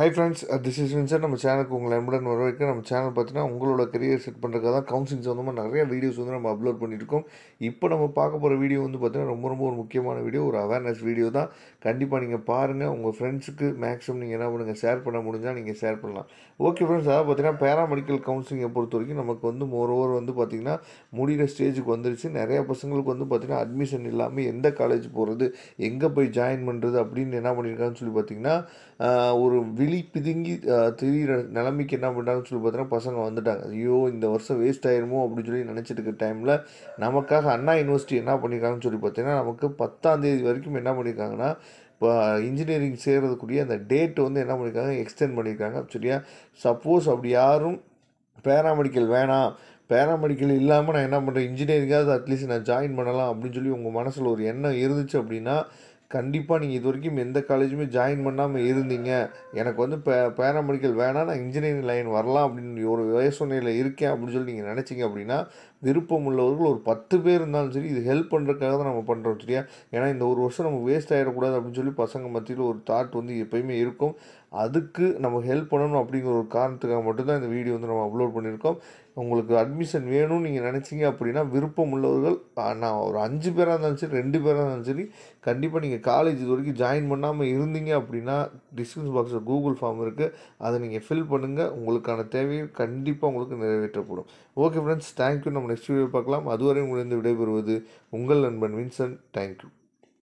high friends this is வின்சர் நம்ம சேனலுக்கு உங்களை எம்புடன் வரைக்கும் நம்ம சேனல் பார்த்தீங்கன்னா உங்களோட கரியர் செட் பண்ணுறதுக்காக தான் கவுன்சிலிங் சம்மந்தமாக நிறைய வீடியோஸ் வந்து நம்ம அப்லோட் பண்ணியிருக்கோம் இப்போ நம்ம பார்க்க போகிற வீடியோ வந்து பார்த்திங்கன்னா ரொம்ப ரொம்ப ஒரு முக்கியமான வீடியோ ஒரு அவேர்னஸ் வீடியோ தான் கண்டிப்பாக நீங்கள் பாருங்கள் உங்கள் ஃப்ரெண்ட்ஸுக்கு மேக்ஸிமம் நீங்கள் என்ன பண்ணுங்கள் ஷேர் பண்ண முடிஞ்சால் நீங்கள் ஷேர் பண்ணலாம் ஓகே ஃப்ரெண்ட்ஸ் அதாவது பார்த்தீங்கன்னா பேராமெடிக்கல் கவுன்சிலிங்கை பொறுத்த வரைக்கும் நமக்கு வந்து மோர் ஓவர் வந்து பார்த்திங்கன்னா முடிகிற ஸ்டேஜுக்கு வந்துருச்சு நிறையா பசங்களுக்கு வந்து பார்த்திங்கன்னா அட்மிஷன் இல்லாமல் எந்த காலேஜ் போகிறது எங்கே போய் ஜாயின் பண்ணுறது அப்படின்னு என்ன பண்ணியிருக்காங்கன்னு சொல்லி பார்த்திங்கன்னா ஒரு வில் வெளி பிதுங்கி திரியிற நிலைமைக்கு என்ன பண்ணுறாங்கன்னு சொல்லி பார்த்தோன்னா பசங்க வந்துட்டாங்க ஐயோ இந்த வருஷம் வேஸ்ட் ஆயிருமோ அப்படின்னு சொல்லி நினச்சிட்டு இருக்க டைமில் நமக்காக அண்ணா யூனிவர்சிட்டி என்ன பண்ணியிருக்காங்கன்னு சொல்லி பார்த்தீங்கன்னா நமக்கு தேதி வரைக்கும் என்ன பண்ணியிருக்காங்கன்னா இப்போ இன்ஜினியரிங் சேர்கிறதுக்குரிய அந்த டேட் வந்து என்ன பண்ணியிருக்காங்க எக்ஸ்டெண்ட் பண்ணியிருக்காங்க சரியா சப்போஸ் அப்படி யாரும் பேராமெடிக்கல் வேணாம் பேராமெடிக்கல் இல்லாமல் நான் என்ன பண்ணுறேன் இன்ஜினியரிங்காவது அட்லீஸ்ட் நான் ஜாயின் பண்ணலாம் அப்படின்னு சொல்லி உங்கள் மனசில் ஒரு எண்ணம் இருந்துச்சு அப்படின்னா கண்டிப்பாக நீங்கள் இது வரைக்கும் எந்த காலேஜுமே ஜாயின் பண்ணாமல் இருந்தீங்க எனக்கு வந்து பே பேராமெடிக்கல் வேணாம் நான் இன்ஜினியரிங் லைன் வரலாம் அப்படின்னு ஒரு வயசுனையில் இருக்கேன் அப்படின்னு சொல்லி நீங்கள் நினச்சிங்க அப்படின்னா விருப்பம் உள்ளவர்கள் ஒரு பத்து பேர் இருந்தாலும் சரி இது ஹெல்ப் பண்ணுறதுக்காக தான் நம்ம பண்ணுறோம் சரியா ஏன்னா இந்த ஒரு வருஷம் நம்ம வேஸ்ட் ஆகிடக்கூடாது அப்படின்னு சொல்லி பசங்க மத்தியில் ஒரு தாட் வந்து எப்பயுமே இருக்கும் அதுக்கு நம்ம ஹெல்ப் பண்ணணும் அப்படிங்கிற ஒரு காரணத்துக்காக மட்டும்தான் இந்த வீடியோ வந்து நம்ம அப்லோட் பண்ணியிருக்கோம் உங்களுக்கு அட்மிஷன் வேணும்னு நீங்கள் நினச்சிங்க அப்படின்னா விருப்பம் உள்ளவர்கள் நான் ஒரு அஞ்சு பேராக இருந்தாலும் சரி ரெண்டு பேராக இருந்தாலும் சரி கண்டிப்பாக நீங்கள் நீங்கள் காலேஜ் இது வரைக்கும் ஜாயின் பண்ணாமல் இருந்தீங்க அப்படின்னா டிஸ்கிரிப்ஷன் பாக்ஸில் கூகுள் ஃபார்ம் இருக்குது அதை நீங்கள் ஃபில் பண்ணுங்கள் உங்களுக்கான தேவையை கண்டிப்பாக உங்களுக்கு நிறைவேற்றப்படும் ஓகே ஃப்ரெண்ட்ஸ் தேங்க்யூ நம்ம நெக்ஸ்ட் வீடியோ பார்க்கலாம் அதுவரை உங்களுக்கு விடைபெறுவது உங்கள் நண்பன் வின்சன் தேங்க்யூ